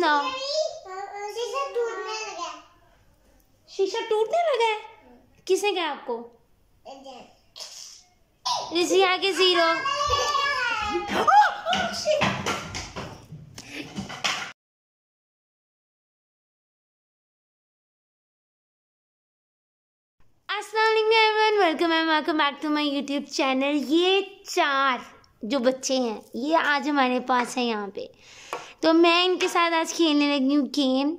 It's शीशा टूटने लगा शीशा टूटने लगा है किसने कहा आपको ऋषि आगे zero welcome um welcome back to my YouTube channel ये चार जो बच्चे हैं ये आज हमारे पास है यहाँ पे तो मैं इनके साथ आज खेलने लगी हूँ गेम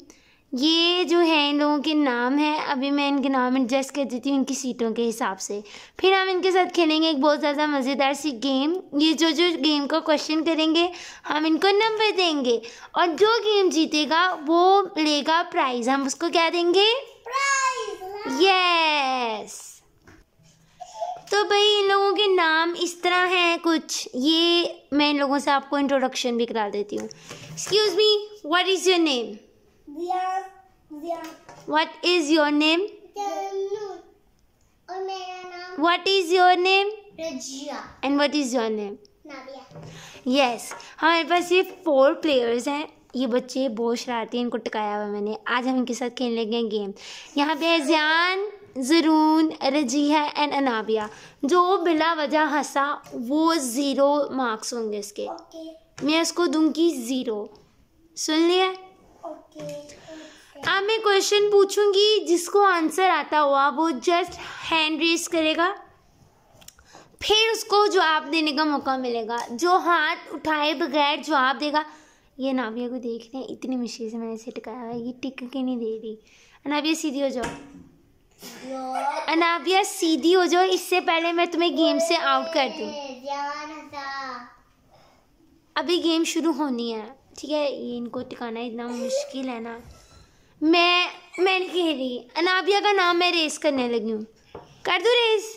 ये जो है इन लोगों के नाम है अभी मैं इनके नाम एडजस्ट कर देती हूँ इनकी सीटों के हिसाब से फिर हम इनके साथ खेलेंगे एक बहुत ज़्यादा मज़ेदार सी गेम ये जो जो गेम का क्वेश्चन करेंगे हम इनको नंबर देंगे और जो गेम जीतेगा वो लेगा प्राइज़ हम उसको क्या देंगे यस हाँ। तो भाई इन लोगों के नाम इस तरह हैं कुछ ये मैं इन लोगों से आपको इंट्रोडक्शन भी करा देती हूँ Excuse me, what is your name? Ziya. Ziya. What is your name? Janu. What is your name? Razia. And what is your name? Nadia. Yes, हमारे पास ये four players हैं ये बच्चे बहुत शरारती हैं इनको टकाया हुआ मैंने आज हम इनके साथ खेलने गए गेम यहाँ पे है जान जरून रजिया एंड अनाबिया जो बिना वजह हंसा वो ज़ीरो मार्क्स होंगे इसके okay. मैं इसको दूंगी ज़ीरो सुन लिया अब मैं क्वेश्चन पूछूंगी जिसको आंसर आता हुआ वो जस्ट हैंड रेस करेगा फिर उसको जवाब देने का मौका मिलेगा जो हाथ उठाए बगैर जवाब देगा ये नाविया को देख रहे हैं इतनी मुश्किल से मैंने इसे टिकाया हुआ ये टिक के नहीं दे रही अनाविया सीधी हो जाओ अनाविया सीधी हो जाओ इससे पहले मैं तुम्हें गेम से आउट कर दूँ अभी गेम शुरू होनी है ठीक है ये इनको टिकाना इतना मुश्किल है ना मैं मैंने कह रही अनाबिया का नाम मैं रेस करने लगी हूँ कर दो रेस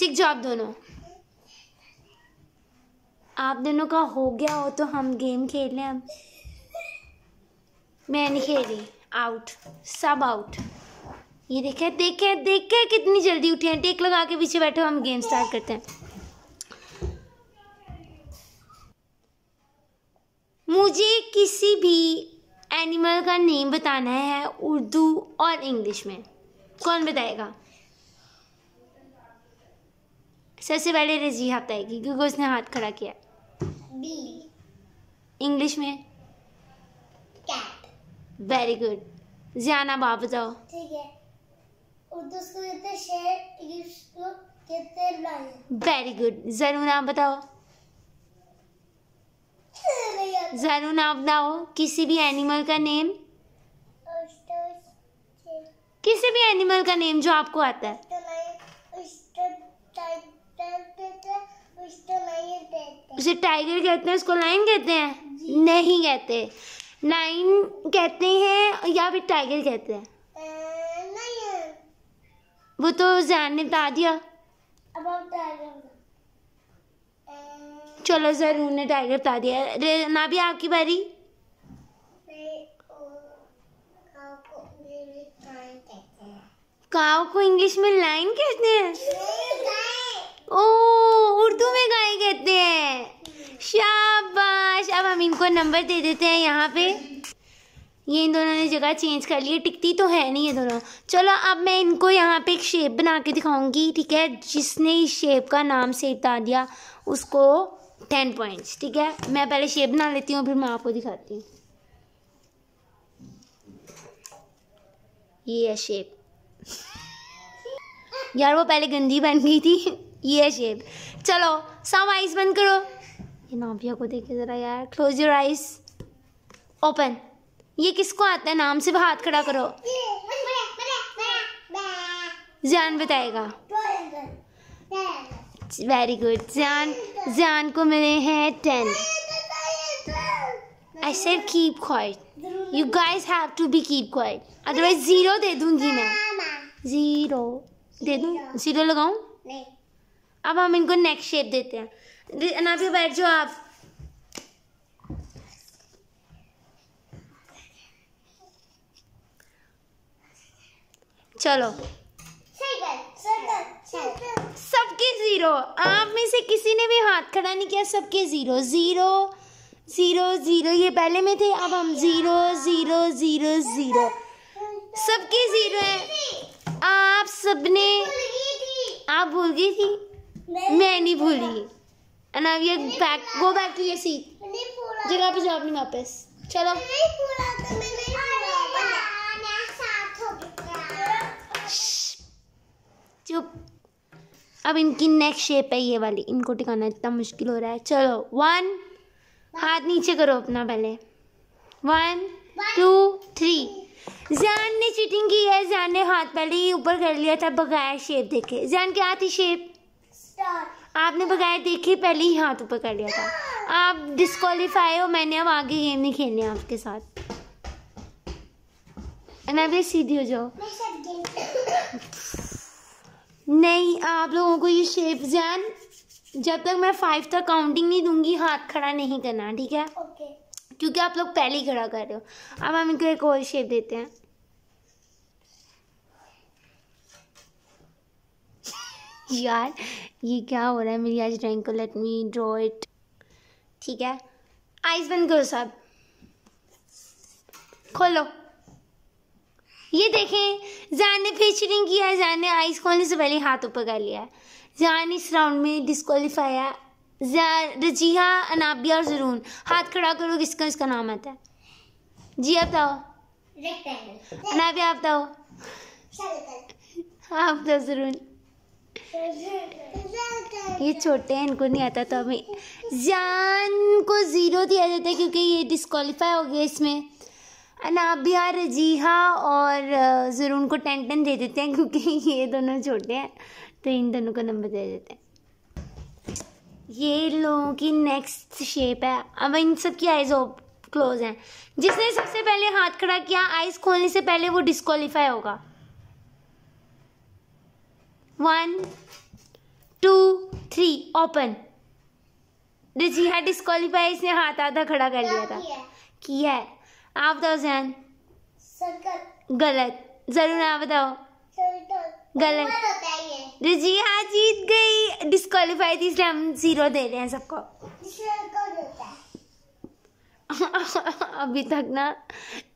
ठीक जो आप दोनों आप दोनों का हो गया हो तो हम गेम खेल लें अब मैं नहीं खेली आउट सब आउट ये देखे देखे देखे कितनी जल्दी उठे हैं टेक लगा के पीछे बैठे हम गेम स्टार्ट करते हैं मुझे किसी भी एनिमल का नेम बताना है उर्दू और इंग्लिश में कौन बताएगा सबसे पहले रजी हाथ आएगी क्योंकि उसने हाथ खड़ा किया बिल्ली इंग्लिश में कैट वेरी गुड जियाना बाप बताओ ठीक है वेरी गुड जरूर नाम बताओ जरूर नाम बताओ किसी भी एनिमल का नेम किसी भी एनिमल का नेम जो आपको आता है उसे टाइगर कहते हैं उसको लाइन कहते हैं नहीं कहते लाइन कहते हैं या फिर टाइगर कहते हैं वो तो जैन ने बता दिया अब चलो सर उन्होंने टाइगर बता दिया रे ना भी आपकी बारी काव को इंग्लिश में लाइन कहते हैं ओ उर्दू में गाय कहते हैं शाबाश अब हम इनको नंबर दे देते हैं यहाँ पे ये इन दोनों ने जगह चेंज कर ली है टिकती तो है नहीं ये दोनों चलो अब मैं इनको यहाँ पे एक शेप बना के दिखाऊंगी ठीक है जिसने इस शेप का नाम से बता दिया उसको टेन पॉइंट्स ठीक है मैं पहले शेप बना लेती हूँ फिर मैं आपको दिखाती हूँ ये है शेप यार वो पहले गंदी बन गई थी ये है शेप चलो सब आइस बंद करो ये नाभिया को देखे ज़रा यार क्लोज योर आइस ओपन ये किसको आता है नाम से भी हाथ खड़ा करो जान बताएगा वेरी गुड जान जान को मिले हैं ten I said keep quiet you guys have to be keep quiet otherwise zero दे दूंगी मैं जीरो दे दूँ जीरो लगाऊं अब हम इनको नेक्स्ट शेप देते हैं अनापी बैठ जाओ आप चलो सबके जीरो आप में से किसी ने भी हाथ खड़ा नहीं किया सबके जीरो जीरो जीरो जीरो ये पहले में थे अब हम जीरो जीरो जीरो जीरो सबके जीरो है आप सबने आप भूल गई थी मैं नहीं भूली ये बैक गो बैक टू ये सीट जगह पे जाओ अपनी वापस चलो चुप अब इनकी नेक शेप है ये वाली इनको टिकाना इतना मुश्किल हो रहा है चलो वन हाथ नीचे करो अपना पहले वन टू थ्री जान ने चीटिंग की है जान ने हाथ पहले ही ऊपर कर लिया था बगैर शेप देखे जान क्या थी शेप आपने बगैर देखे पहले ही हाथ ऊपर कर लिया था आप डिस्कालीफाई हो मैंने अब आगे गेम नहीं खेलने आपके साथ सीधी हो जाओ नहीं आप लोगों को ये शेप जान जब तक मैं फाइव तक काउंटिंग नहीं दूंगी हाथ खड़ा नहीं करना ठीक है okay. क्योंकि आप लोग पहले ही खड़ा कर रहे हो अब हम इनको एक और शेप देते हैं यार ये क्या हो रहा है मेरी आज ड्राइंग को लेट मी ड्रॉ इट ठीक है आइज बंद करो सब खोलो ये देखें जान ने फेचरिंग किया है जान ने आइस खोलने से पहले हाथ ऊपर कर लिया है जान इस राउंड में डिस्कालीफाई है रजिया अनाबिया और जरून हाथ खड़ा करो किसका इसका नाम आता है जी आप बताओ अनाबिया आप बताओ आप बताओ जरून ये छोटे हैं इनको नहीं आता तो अभी जान को ज़ीरो दिया जाता है क्योंकि ये डिस्कालीफाई हो गया इसमें आप भी यार हाँ और जरूर को टेन टेन दे देते हैं क्योंकि ये दोनों छोटे हैं तो इन दोनों का नंबर दे देते हैं ये लोगों की नेक्स्ट शेप है अब इन सब की आइज क्लोज हैं जिसने सबसे पहले हाथ खड़ा किया आइज खोलने से पहले वो डिस्कालीफाई होगा वन टू थ्री ओपन जी हाँ डिस्कालीफाई इसने हाथ आधा खड़ा कर लिया था किया है आप बताओ जैन गलत जरूर आप बताओ गलत हाँ जीत गई डिस्कालीफाई थी इसलिए हम जीरो दे रहे हैं सबको अभी तक ना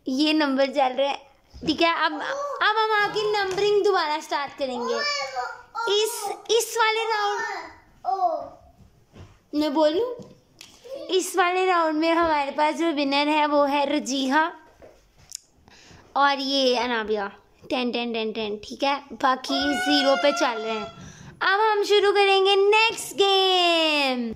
ये नंबर चल रहे हैं ठीक है अब अब हम आपकी नंबरिंग दोबारा स्टार्ट करेंगे इस इस वाले राउंड मैं बोलूं इस वाले राउंड में हमारे पास जो विनर है वो है रजीहा और ये Anabia ten ten ten ten ठीक है बाकी जीरो पे चल रहे हैं अब हम शुरू करेंगे नेक्स्ट गेम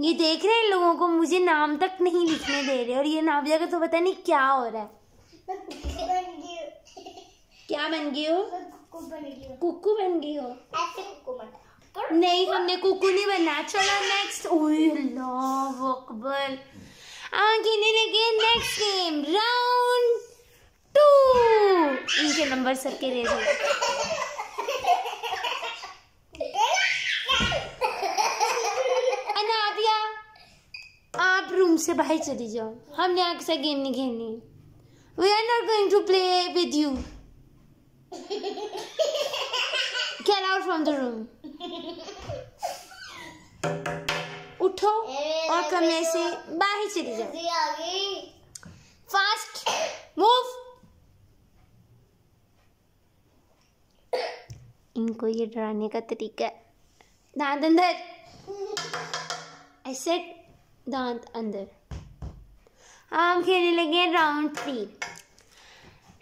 ये देख रहे हैं लोगों को मुझे नाम तक नहीं लिखने दे रहे और ये नाबिया का तो पता नहीं क्या हो रहा है क्या बन गई हो कुकू बन गई हो नहीं हमने कुकू नहीं बनना चलो नेक्स्ट लव अकबर आगे लगे नेक्स्ट गेम राउंड टू इनके नंबर सबके दे दो आप रूम से बाहर चली जाओ हमने आगे से गेम नहीं खेलनी we are not going to play the room. उठो और कमरे से बाहर चली जाओ फास्ट मूव इनको ये डराने का तरीका है दांत अंदर एसेट दांत अंदर हम खेलने लगे राउंड थ्री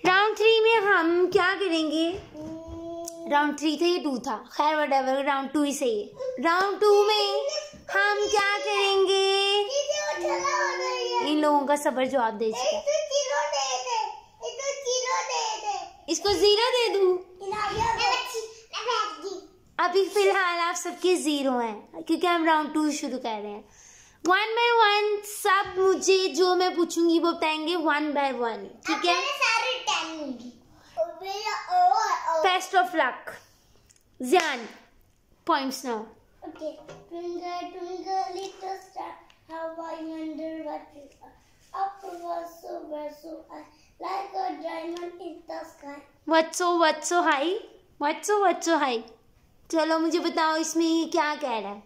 राउंड थ्री में हम क्या करेंगे hmm. राउंड थ्री था ये टू था खैर वट एवर राउंड टू ही सही है राउंड टू में हम क्या करेंगे इन लोगों का सबर जवाब दे चुका इसको जीरो दे दू अभी फिलहाल आप सबके जीरो हैं क्योंकि हम राउंड टू शुरू कर रहे हैं वन बाय वन सब मुझे जो मैं पूछूंगी वो बताएंगे वन बाय वन ठीक है सारे ten Best of luck. Zian, points now. Okay. Twinkle, twinkle, little star, how I wonder what you are. Up was so, was so high, like a diamond in the sky. what so, what so high? what so, what so high? चलो मुझे बताओ इसमें ये क्या कह रहा है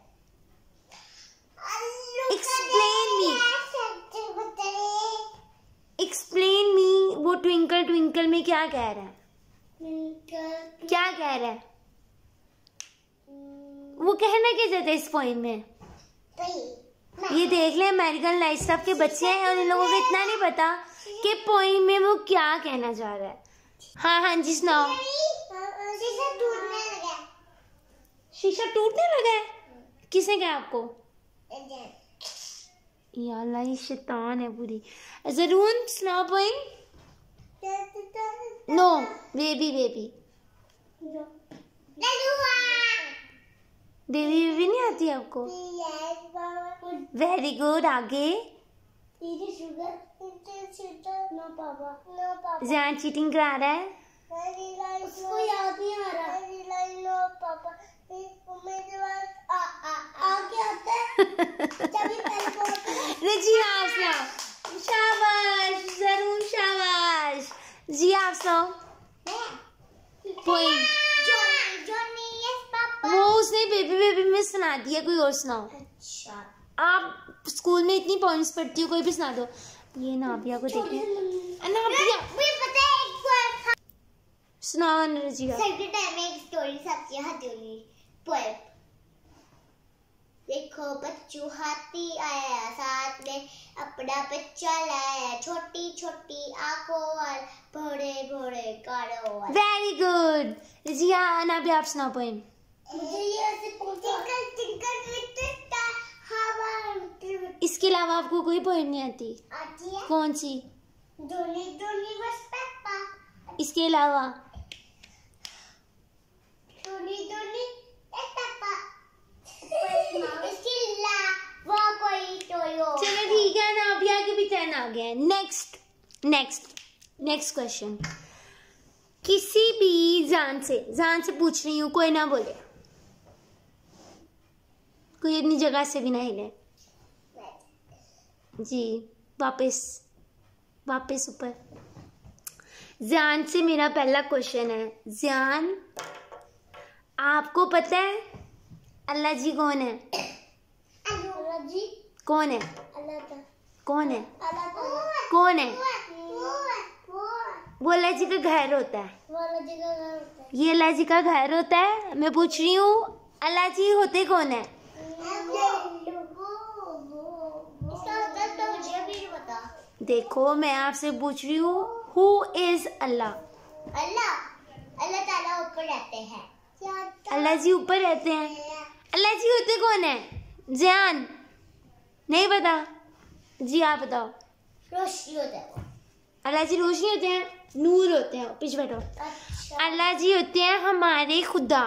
explain me explain me वो ट्विंकल ट्विंकल में क्या कह रहा है क्या कह रहा है वो कहना क्या चाहते इस पॉइंट में ये देख ले अमेरिकन लाइफ स्टाफ के बच्चे हैं और इन लोगों को इतना नहीं पता कि पॉइंट में वो क्या कहना चाह रहा है हाँ हाँ जी सुनाओ शीशा टूटने लगा है किसने कहा आपको यार शैतान है पूरी जरूर सुनाओ पॉइंट नो बेबी बेबी देवी भी नहीं आती आपको वेरी गुड आगे जहाँ चीटिंग करा रहा है उसको याद नहीं आ रहा जी हाँ, आप शाबाश जरूर शाबाश जी आप सब सुना दी है कोई और सुनाओ अच्छा आप स्कूल में इतनी पॉइंट्स पढ़ती हो कोई भी सुना दो ये नाभिया को देखिए नाभिया सुनाओ अनुरजिया हाँ, देखो बच्चू हाथी आया साथ में अपना बच्चा लाया छोटी छोटी आंखों और भोरे भोरे कारों वेरी गुड जी ना भी आप सुनाओ पोइम इसके अलावा आपको कोई पॉइंट नहीं आती है कौन सी बस पापा इसके अलावा चलो ठीक है ना अभी आगे भी टर्न आ गया है नेक्स्ट नेक्स्ट नेक्स्ट क्वेश्चन किसी भी जान से जान से पूछ रही हूँ कोई ना बोले कोई अपनी जगह से भी नहीं ले जी वापस वापस ऊपर ज्ञान से मेरा पहला क्वेश्चन है ज्ञान आपको पता है अल्लाह जी कौन है कौन है कौन है कौन है वो अल्लाह जी का घर होता है ये अल्लाह जी का घर होता है मैं पूछ रही हूँ अल्लाह जी होते कौन है देखो मैं आपसे पूछ रही हूँ हु इज अल्लाह अल्लाह अल्लाह ताला ऊपर रहते हैं अल्लाह जी ऊपर रहते हैं अल्लाह जी होते कौन है जयान नहीं पता जी आप बताओ रोशनी होते हैं अल्लाह जी रोशनी होते हैं नूर होते हैं पीछे बैठो अच्छा। अल्लाह जी होते हैं हमारे खुदा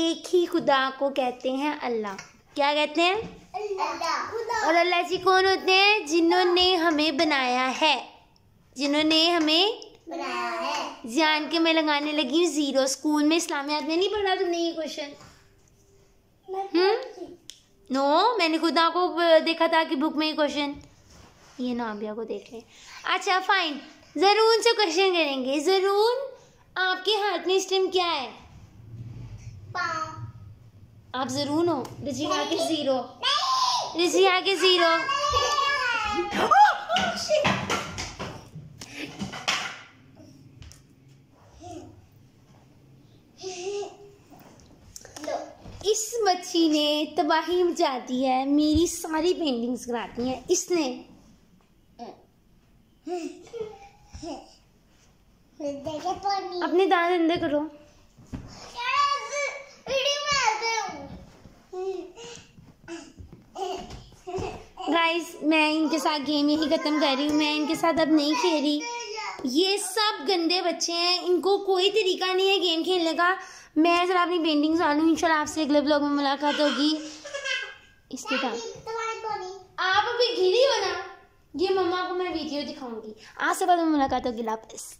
एक ही खुदा को कहते हैं अल्लाह क्या कहते हैं और अल्लाह जी कौन होते हैं जिन्होंने हमें बनाया है जिन्होंने हमें जान के मैं लगाने लगी हूँ जीरो स्कूल में इस्लामियात में नहीं पढ़ा तुमने ये क्वेश्चन हम्म? नो मैंने खुद आपको देखा था कि बुक में ये क्वेश्चन ये नाबिया को देख लें अच्छा फाइन जरून से क्वेश्चन करेंगे जरून आपके हाथ में इस टाइम क्या है आप जरूर हो रिजी आगे जीरो रिजी आगे जीरो इस मच्छी ने तबाही मचा दी है मेरी सारी पेंटिंग्स कराती हैं इसने अपने दांत अंदर करो गाइस मैं इनके साथ गेम यही ख़त्म कर रही हूँ मैं इनके साथ अब नहीं खेल रही ये सब गंदे बच्चे हैं इनको कोई तरीका नहीं है गेम खेलने का मैं ज़रा अपनी पेंटिंग डालूँ इन आपसे अगले ब्लॉग में मुलाकात होगी इसके बाद आप अभी घिरी हो ना ये मम्मा को मैं वीडियो दिखाऊंगी आज से बाद में मुलाकात होगी लापस